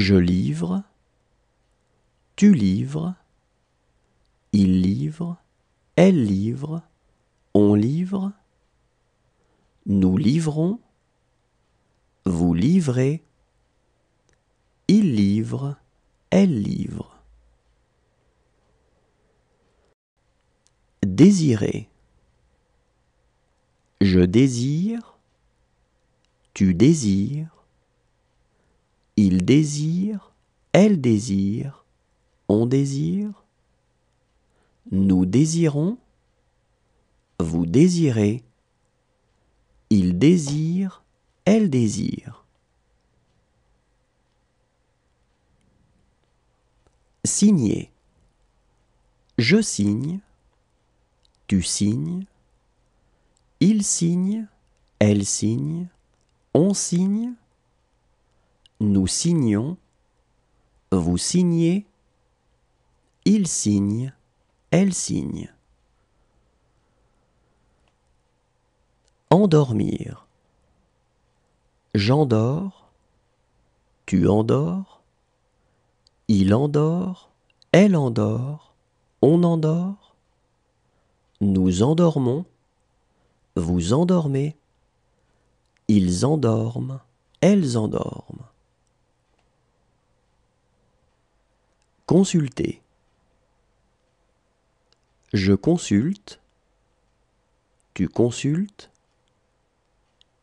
Je livre, tu livres, il livre, elle livre, on livre, nous livrons, vous livrez, il livre, elle livre. Désirer. Je désire, tu désires, il désire, elle désire, on désire, nous désirons, vous désirez, il désire, elle désire. Signer. Je signe, tu signes, il signe, elle signe, on signe, nous signons. Vous signez. Il signe. Elle signe. Endormir. J'endors. Tu endors. Il endort. Elle endort. On endort. Nous endormons. Vous endormez. Ils endorment. Elles endorment. Consulter. Je consulte. Tu consultes.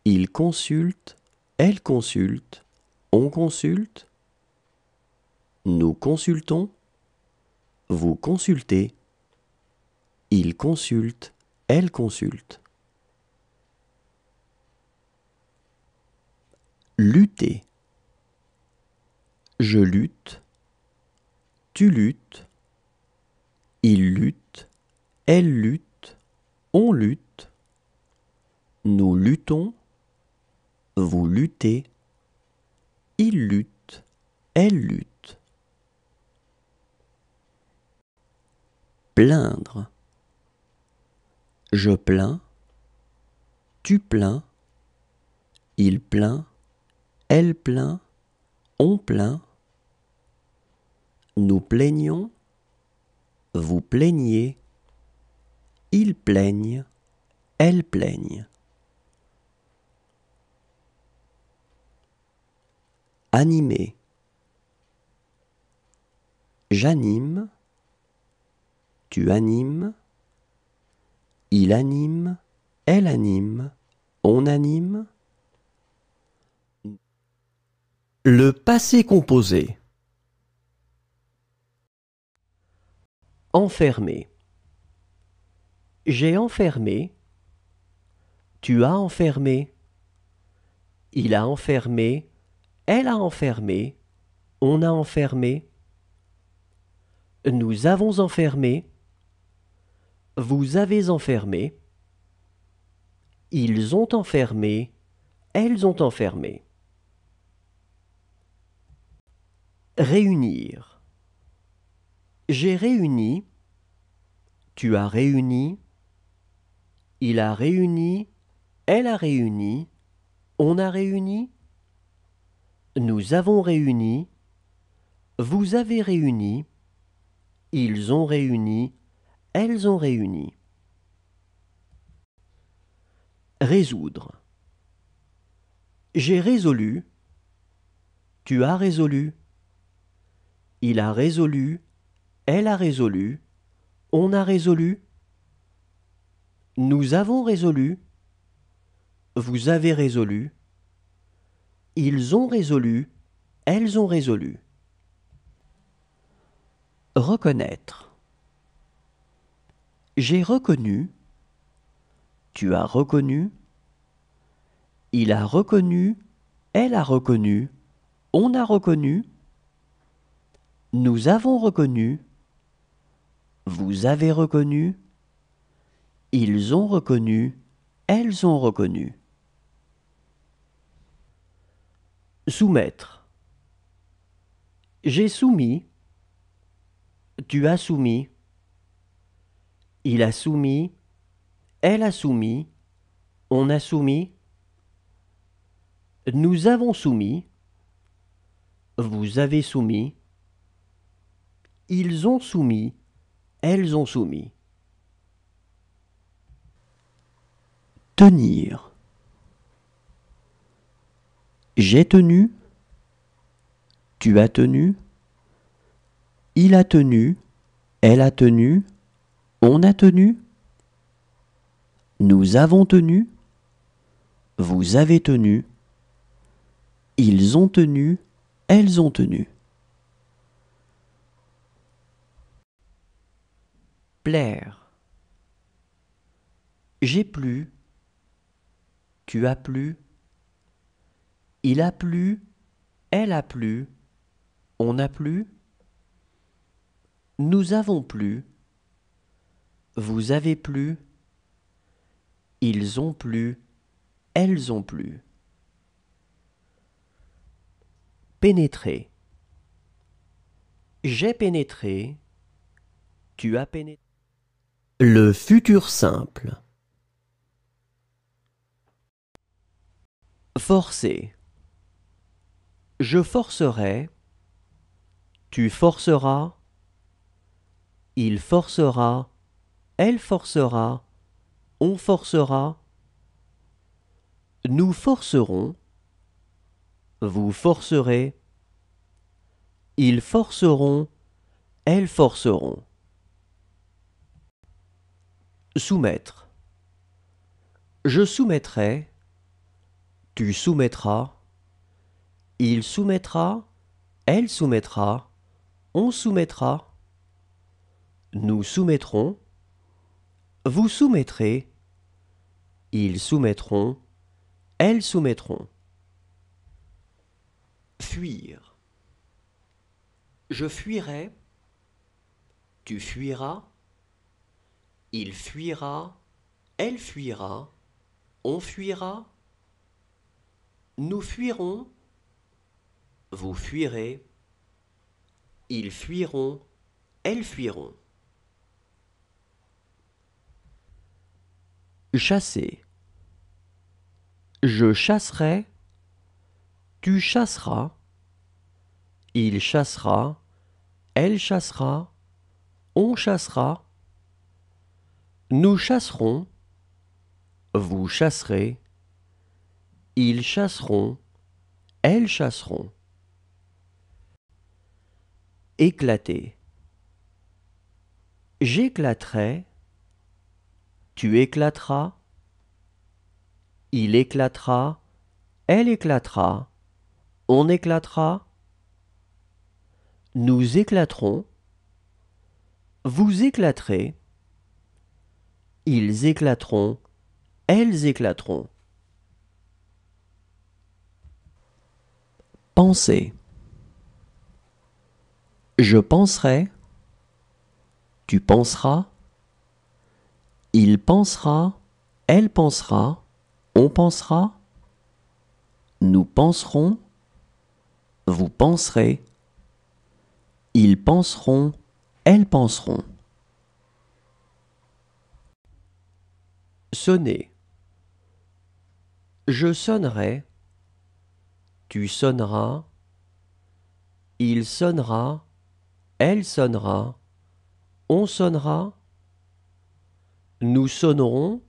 Il consulte. Elle consulte. On consulte. Nous consultons. Vous consultez. Il consulte. Elle consulte. Lutter. Je lutte. Tu luttes, il lutte, elle lutte, on lutte, nous luttons, vous luttez, il lutte, elle lutte. Plaindre. Je plains, tu plains, il plaint, elle plaint, on plaint, nous plaignons, vous plaignez, ils plaignent, elles plaignent. Animer. J'anime, tu animes, il anime, elle anime, on anime. Le passé composé. Enfermé. J'ai enfermé. Tu as enfermé. Il a enfermé. Elle a enfermé. On a enfermé. Nous avons enfermé. Vous avez enfermé. Ils ont enfermé. Elles ont enfermé. Réunir. J'ai réuni, tu as réuni, il a réuni, elle a réuni, on a réuni, nous avons réuni, vous avez réuni, ils ont réuni, elles ont réuni. Résoudre. J'ai résolu, tu as résolu, il a résolu, elle a résolu. On a résolu. Nous avons résolu. Vous avez résolu. Ils ont résolu. Elles ont résolu. Reconnaître. J'ai reconnu. Tu as reconnu. Il a reconnu. Elle a reconnu. On a reconnu. Nous avons reconnu. Vous avez reconnu Ils ont reconnu Elles ont reconnu Soumettre J'ai soumis Tu as soumis Il a soumis Elle a soumis On a soumis Nous avons soumis Vous avez soumis Ils ont soumis elles ont soumis. Tenir. J'ai tenu. Tu as tenu. Il a tenu. Elle a tenu. On a tenu. Nous avons tenu. Vous avez tenu. Ils ont tenu. Elles ont tenu. J'ai plu, tu as plu, il a plu, elle a plu, on a plu, nous avons plu, vous avez plu, ils ont plu, elles ont plu. Pénétrer. J'ai pénétré, tu as pénétré. Le futur simple. Forcer. Je forcerai. Tu forceras. Il forcera. Elle forcera. On forcera. Nous forcerons. Vous forcerez. Ils forceront. Elles forceront. Soumettre. Je soumettrai, tu soumettras, il soumettra, elle soumettra, on soumettra, nous soumettrons, vous soumettrez, ils soumettront, elles soumettront. Fuir. Je fuirai, tu fuiras, il fuira, elle fuira, on fuira, nous fuirons, vous fuirez, ils fuiront, elles fuiront. Chasser. Je chasserai, tu chasseras, il chassera, elle chassera, on chassera. Nous chasserons, vous chasserez, ils chasseront, elles chasseront. Éclater. J'éclaterai, tu éclateras, il éclatera, elle éclatera, on éclatera, nous éclaterons, vous éclaterez. Ils éclateront, elles éclateront. Penser. Je penserai, tu penseras, il pensera, elle pensera, on pensera, nous penserons, vous penserez, ils penseront, elles penseront. Sonner. Je sonnerai. Tu sonneras. Il sonnera. Elle sonnera. On sonnera. Nous sonnerons.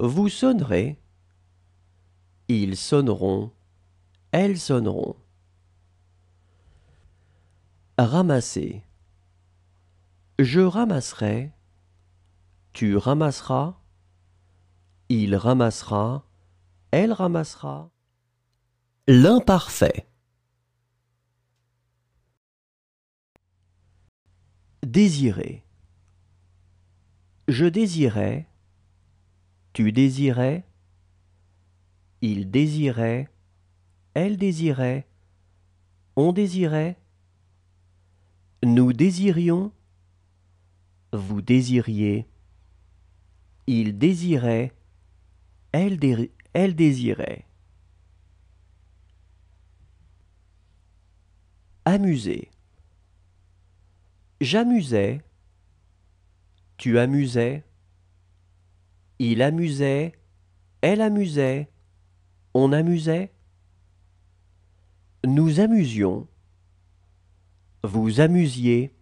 Vous sonnerez. Ils sonneront. Elles sonneront. Ramasser. Je ramasserai. Tu ramasseras. Il ramassera. Elle ramassera. L'imparfait. Désirer. Je désirais. Tu désirais. Il désirait. Elle désirait. On désirait. Nous désirions. Vous désiriez. Il désirait elle, désirait. Amuser. J'amusais. Tu amusais. Il amusait. Elle amusait. On amusait. Nous amusions. Vous amusiez.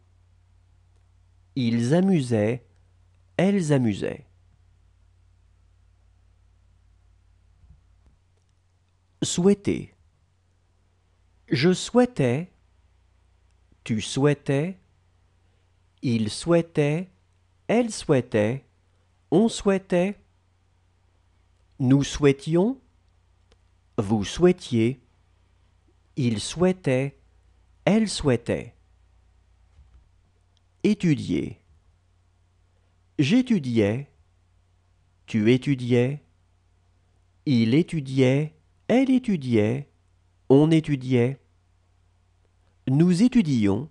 Ils amusaient. Elles amusaient. Souhaiter. Je souhaitais, tu souhaitais, il souhaitait, elle souhaitait, on souhaitait, nous souhaitions, vous souhaitiez, il souhaitait, elle souhaitait. Étudier. J'étudiais, tu étudiais, il étudiait, elle étudiait, on étudiait. Nous étudions,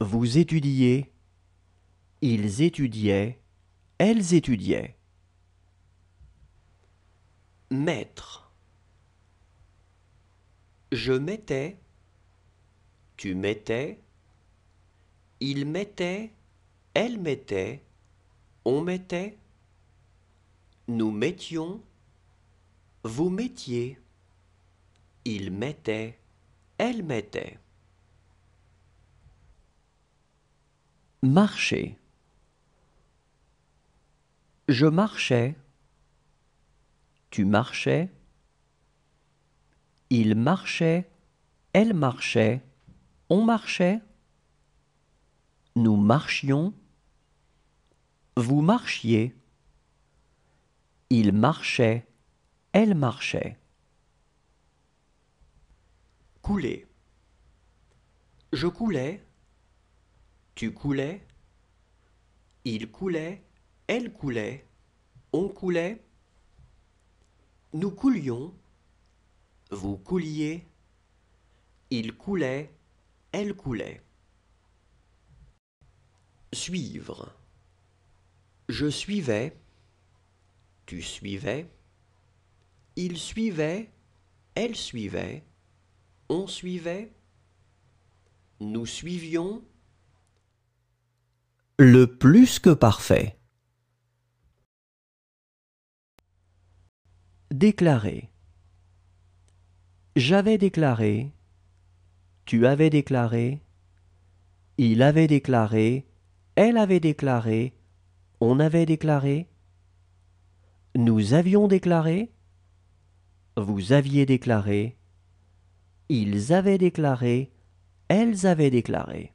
vous étudiez, ils étudiaient, elles étudiaient. Maître. Je mettais, tu mettais, il mettait, elle mettait, on mettait, nous mettions, vous mettiez. Il mettait. Elle mettait. Marcher. Je marchais. Tu marchais. Il marchait. Elle marchait. On marchait. Nous marchions. Vous marchiez. Il marchait. Elle marchait. Couler. Je coulais. Tu coulais. Il coulait. Elle coulait. On coulait. Nous coulions. Vous couliez. Il coulait. Elle coulait. Suivre. Je suivais. Tu suivais. Il suivait, elle suivait, on suivait, nous suivions. Le plus que parfait. Déclarer. J'avais déclaré, tu avais déclaré, il avait déclaré, elle avait déclaré, on avait déclaré, nous avions déclaré, vous aviez déclaré, ils avaient déclaré, elles avaient déclaré.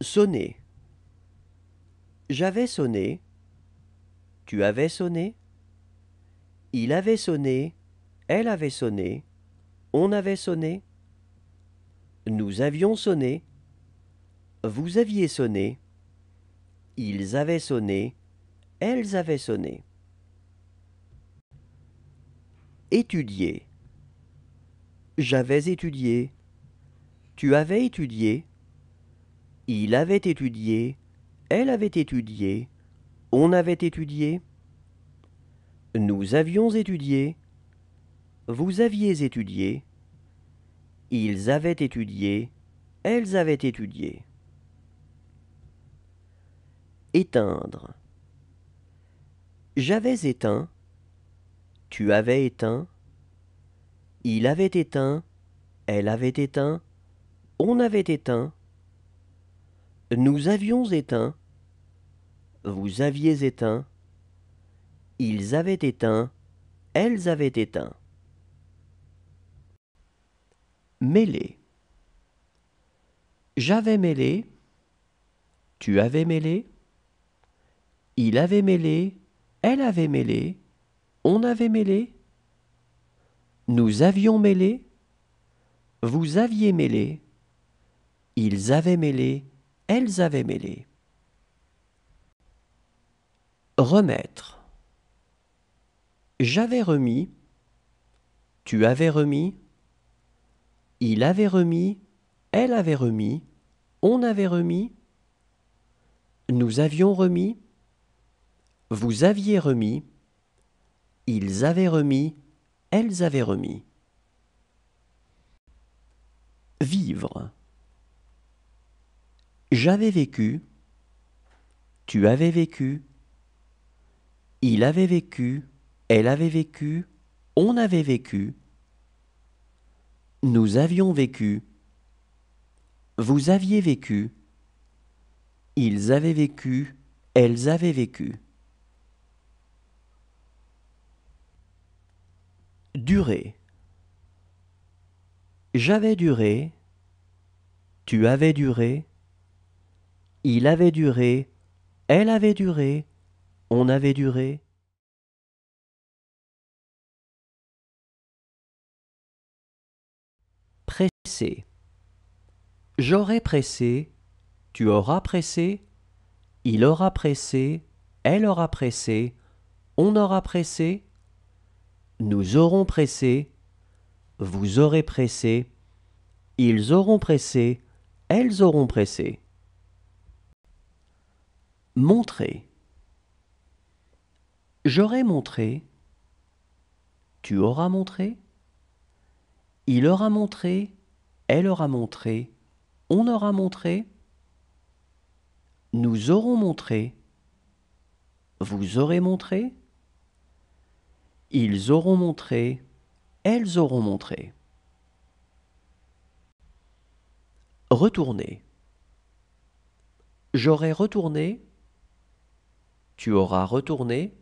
Sonner. J'avais sonné, tu avais sonné, il avait sonné, elle avait sonné, on avait sonné, nous avions sonné, vous aviez sonné, ils avaient sonné, elles avaient sonné. Étudier. J'avais étudié. Tu avais étudié. Il avait étudié. Elle avait étudié. On avait étudié. Nous avions étudié. Vous aviez étudié. Ils avaient étudié. Elles avaient étudié. Éteindre. J'avais éteint. Tu avais éteint. Il avait éteint. Elle avait éteint. On avait éteint. Nous avions éteint. Vous aviez éteint. Ils avaient éteint. Elles avaient éteint. Mêlé. J'avais mêlé. Tu avais mêlé. Il avait mêlé. Elle avait mêlé. On avait mêlé. Nous avions mêlé. Vous aviez mêlé. Ils avaient mêlé. Elles avaient mêlé. Remettre. J'avais remis. Tu avais remis. Il avait remis. Elle avait remis. On avait remis. Nous avions remis. Vous aviez remis. Ils avaient remis, elles avaient remis. Vivre. J'avais vécu, tu avais vécu, il avait vécu, elle avait vécu, on avait vécu, nous avions vécu, vous aviez vécu, ils avaient vécu, elles avaient vécu. Durée. J'avais duré. Tu avais duré. Il avait duré. Elle avait duré. On avait duré. Pressé. J'aurais pressé. Tu auras pressé. Il aura pressé. Elle aura pressé. On aura pressé. Nous aurons pressé, vous aurez pressé, ils auront pressé, elles auront pressé. Montrer. J'aurai montré, tu auras montré, il aura montré, elle aura montré, on aura montré, nous aurons montré, vous aurez montré, ils auront montré, elles auront montré. Retourner. J'aurai retourné, tu auras retourné,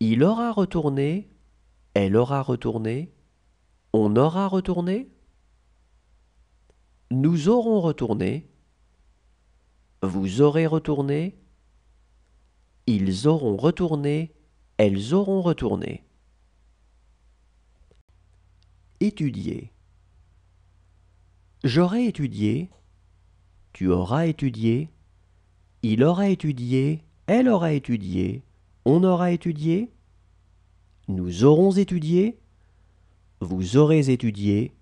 il aura retourné, elle aura retourné, on aura retourné, nous aurons retourné, vous aurez retourné, ils auront retourné, elles auront retourné. Étudier. J'aurai étudié, tu auras étudié, il aura étudié, elle aura étudié, on aura étudié, nous aurons étudié, vous aurez étudié,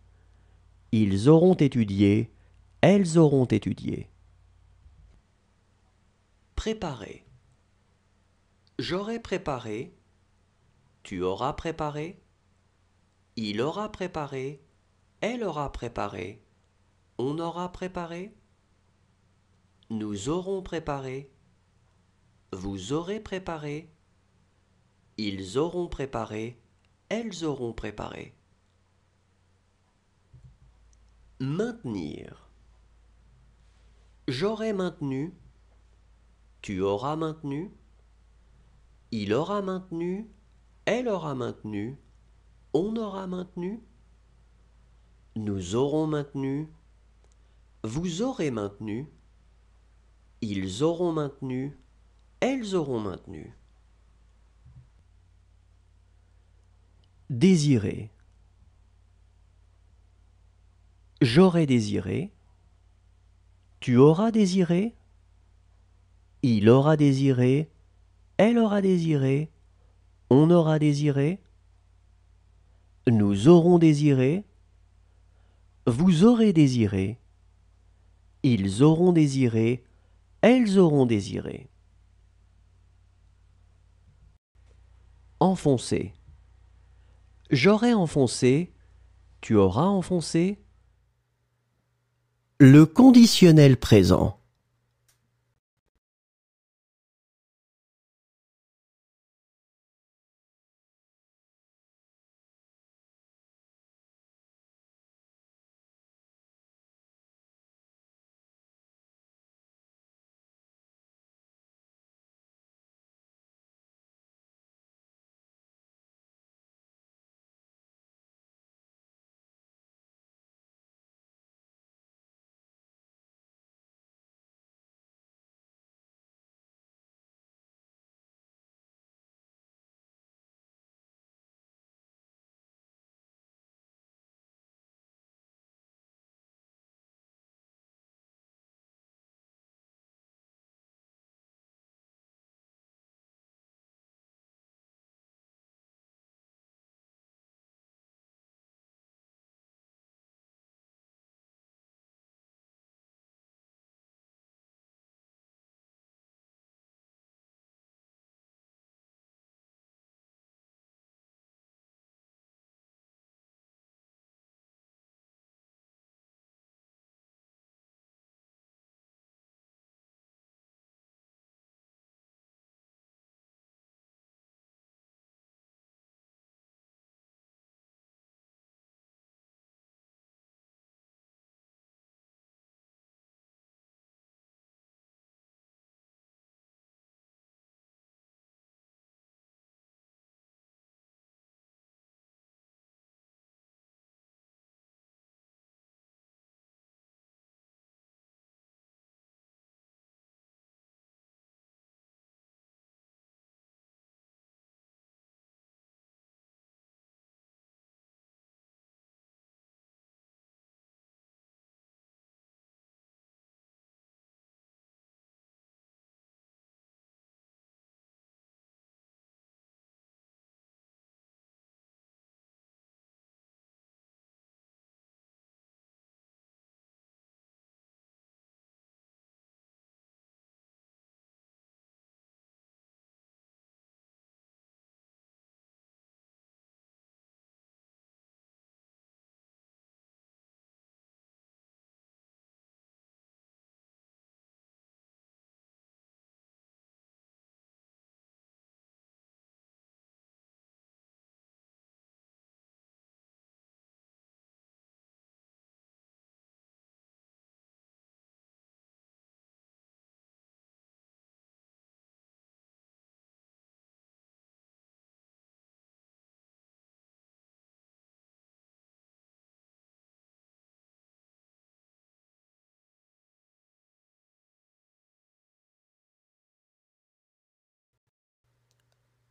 ils auront étudié, elles auront étudié. Préparer. J'aurai préparé, tu auras préparé, il aura préparé, elle aura préparé, on aura préparé, nous aurons préparé, vous aurez préparé, ils auront préparé, elles auront préparé. Maintenir. J'aurai maintenu, tu auras maintenu, il aura maintenu, elle aura maintenu, on aura maintenu, nous aurons maintenu, vous aurez maintenu, ils auront maintenu, elles auront maintenu. Désirer. J'aurais désiré, tu auras désiré, il aura désiré, elle aura désiré, on aura désiré, nous aurons désiré, vous aurez désiré, ils auront désiré, elles auront désiré. Enfoncer. J'aurai enfoncé, tu auras enfoncé. Le conditionnel présent.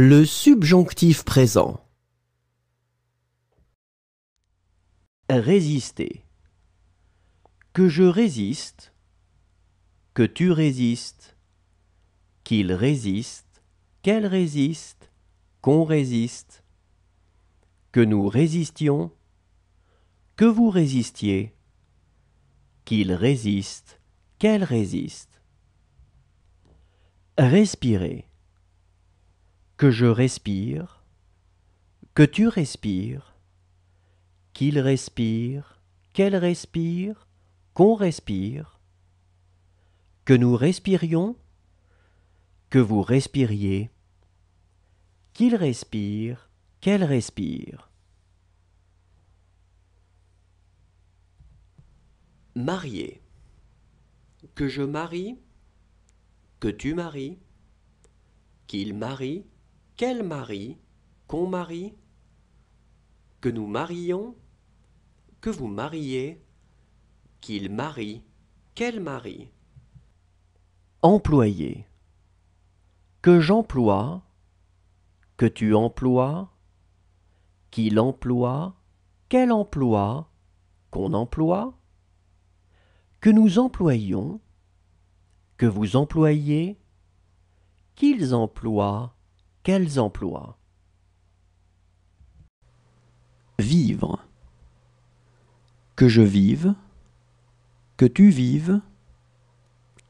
Le subjonctif présent. Résister. Que je résiste, que tu résistes, qu'il résiste, qu'elle résiste, qu'on résiste, que nous résistions, que vous résistiez, qu'il résiste, qu'elle résiste. Respirer que je respire, que tu respires, qu'il respire, qu'elle respire, qu'on respire, que nous respirions, que vous respiriez, qu'il respire, qu'elle respire. Marier. Que je marie, que tu maries, qu'il marie, quel mari, qu'on marie, que nous marions, que vous mariez, qu'il marie, quel mari Employé. Que j'emploie, que tu emploies, qu'il emploie, quel emploi, qu'on emploie, que nous employons, que vous employez, qu'ils emploient, quels emplois Vivre. Que je vive, que tu vives,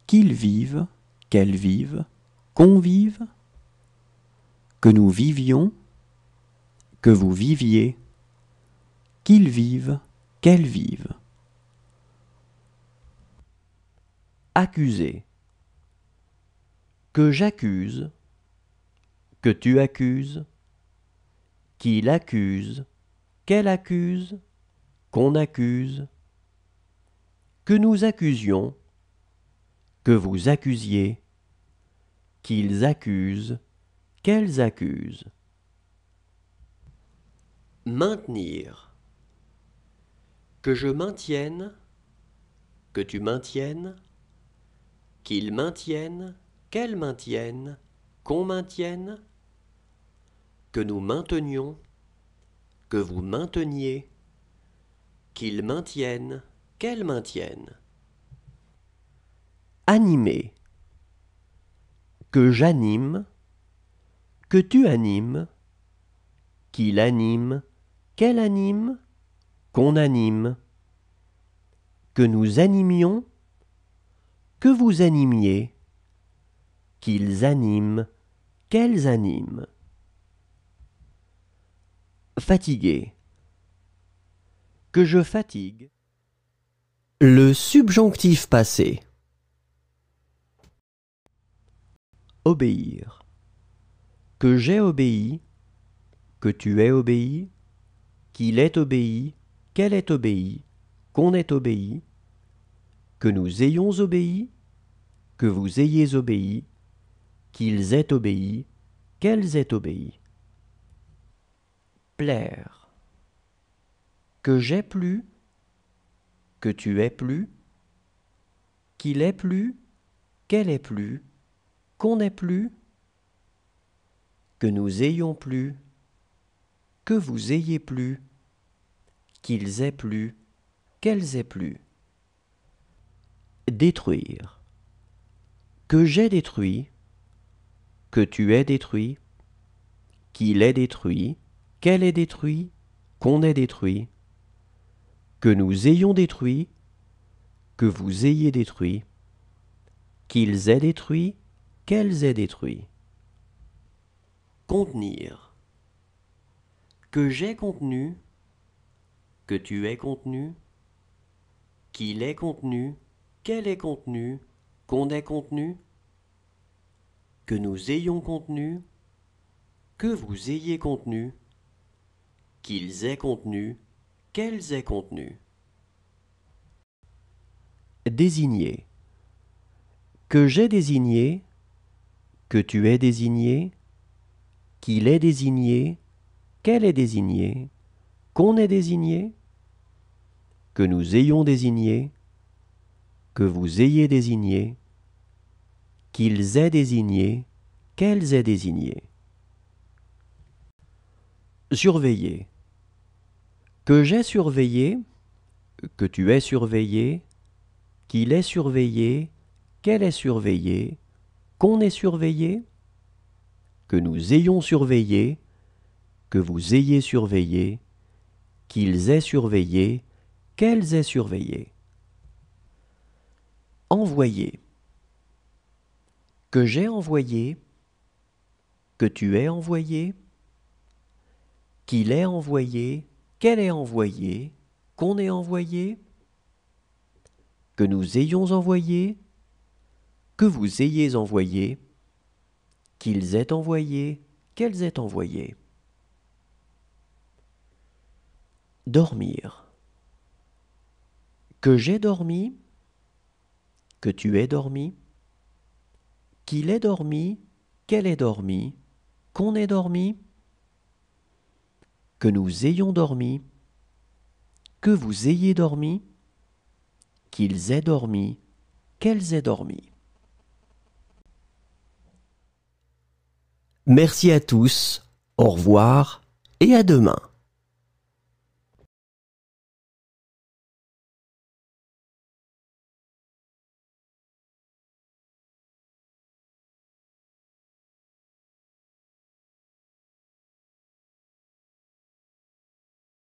qu'ils vivent, qu'elles vivent, qu'on vive, que nous vivions, que vous viviez, qu'ils vivent, qu'elles vivent. Accuser. Que j'accuse, que tu accuses, qui l'accuse, qu'elle accuse, qu'on accuse, que nous accusions, que vous accusiez, qu'ils accusent, qu'elles accusent. Maintenir. Que je maintienne, que tu maintiennes, qu'ils maintiennent, qu'elles maintiennent, qu'on maintienne, que nous maintenions, que vous mainteniez, qu'ils maintiennent, qu'elles maintiennent. Animer. Que j'anime, que tu animes, qu'il anime, qu'elle anime, qu'on anime. Que nous animions, que vous animiez, qu'ils animent, qu'elles animent. Fatigué. Que je fatigue. Le subjonctif passé. Obéir. Que j'ai obéi, que tu aies obéi, qu'il ait obéi, qu'elle ait obéi, qu'on ait obéi, que nous ayons obéi, que vous ayez obéi, qu'ils aient obéi, qu'elles aient obéi. Plaire. Que j'ai plu, que tu aies plu, qu'il ait plu, qu'elle ait plu, qu'on ait plu, que nous ayons plu, que vous ayez plu, qu'ils aient plu, qu'elles aient plu. Détruire. Que j'ai détruit, que tu es détruit, qu'il est détruit, qu'elle est détruit, qu'on est détruit, que nous ayons détruit, que vous ayez détruit, qu'ils aient détruit, qu'elles aient détruit. Contenir. Que j'ai contenu, que tu aies contenu, qu'il est contenu, qu'elle est contenu, qu'on ait contenu, que nous ayons contenu, que vous ayez contenu, qu'ils aient contenu, qu'elles aient contenu. Désigner. Que j'ai désigné, que tu aies désigné, qu'il est désigné, qu'elle est désignée, qu'on ait désigné, que nous ayons désigné, que vous ayez désigné, qu'ils aient désigné, qu'elles aient désigné. Surveiller. Que j'ai surveillé, que tu aies surveillé, qu'il est surveillé, qu'elle est surveillé, qu'on ait surveillé, que nous ayons surveillé, que vous ayez surveillé, qu'ils aient surveillé, qu'elles aient surveillé. Envoyer que j'ai envoyé, que tu es envoyé, qu'il est envoyé, qu'elle est envoyée, qu'on est envoyé, que nous ayons envoyé, que vous ayez envoyé, qu'ils aient envoyé, qu'elles aient envoyé. Dormir. Que j'ai dormi, que tu aies dormi, qu'il ait dormi, qu'elle ait dormi, qu'on ait dormi, que nous ayons dormi, que vous ayez dormi, qu'ils aient dormi, qu'elles aient dormi. Merci à tous, au revoir et à demain.